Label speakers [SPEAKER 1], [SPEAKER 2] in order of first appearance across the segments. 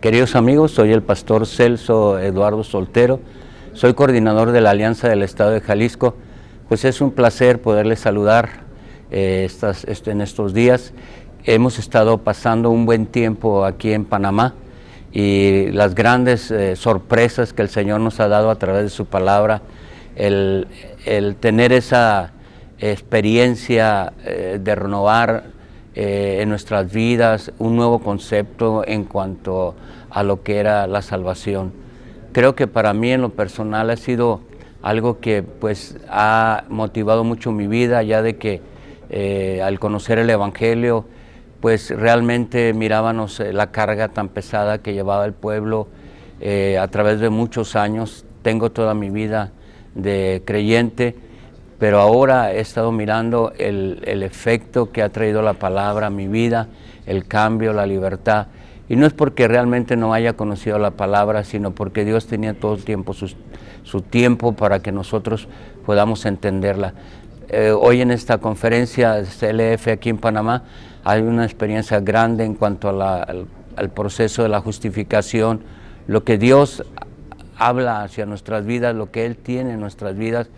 [SPEAKER 1] Queridos amigos, soy el pastor Celso Eduardo Soltero, soy coordinador de la Alianza del Estado de Jalisco. Pues es un placer poderles saludar eh, estas, este, en estos días. Hemos estado pasando un buen tiempo aquí en Panamá y las grandes eh, sorpresas que el Señor nos ha dado a través de su palabra, el, tener esa experiencia eh, de renovar eh, en nuestras vidas un nuevo concepto en cuanto a lo que era la salvación. Creo que para mí en lo personal ha sido algo que pues ha motivado mucho mi vida, ya de que eh, al conocer el Evangelio, pues realmente mirábamos eh, la carga tan pesada que llevaba el pueblo a través de muchos años. Tengo toda mi vida de creyente, pero ahora he estado mirando el, efecto que ha traído la palabra a mi vida, el cambio, la libertad. Y no es porque realmente no haya conocido la palabra, sino porque Dios tenía todo el tiempo su, tiempo para que nosotros podamos entenderla. Eh, hoy en esta conferencia CLF aquí en Panamá hay una experiencia grande en cuanto a al proceso de la justificación, lo que Dios habla hacia nuestras vidas, lo que Él tiene en nuestras vidas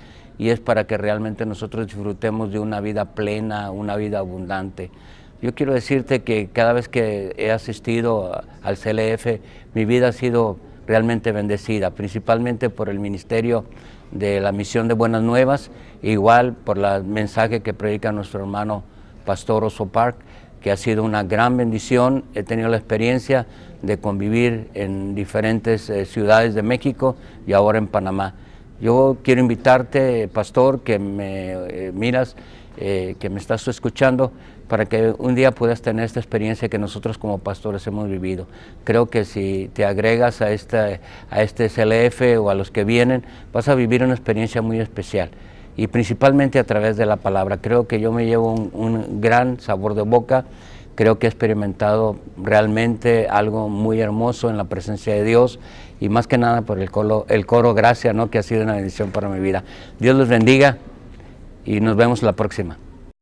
[SPEAKER 1] y es para que realmente nosotros disfrutemos de una vida plena, una vida abundante. Yo quiero decirte que cada vez que he asistido al CLF, mi vida ha sido realmente bendecida, principalmente por el Ministerio de la Misión de Buenas Nuevas, igual por el mensaje que predica nuestro hermano Pastor Oso Park, que ha sido una gran bendición. He tenido la experiencia de convivir en diferentes eh, ciudades de México y ahora en Panamá. Yo quiero invitarte, pastor, que me eh, miras, eh, que me estás escuchando, para que un día puedas tener esta experiencia que nosotros como pastores hemos vivido. Creo que si te agregas a, esta, a este CLF o a los que vienen, vas a vivir una experiencia muy especial y principalmente a través de la palabra. Creo que yo me llevo un gran sabor de boca creo que he experimentado realmente algo muy hermoso en la presencia de Dios y más que nada por el coro, el coro Gracia, ¿no? que ha sido una bendición para mi vida. Dios los bendiga y nos vemos la próxima.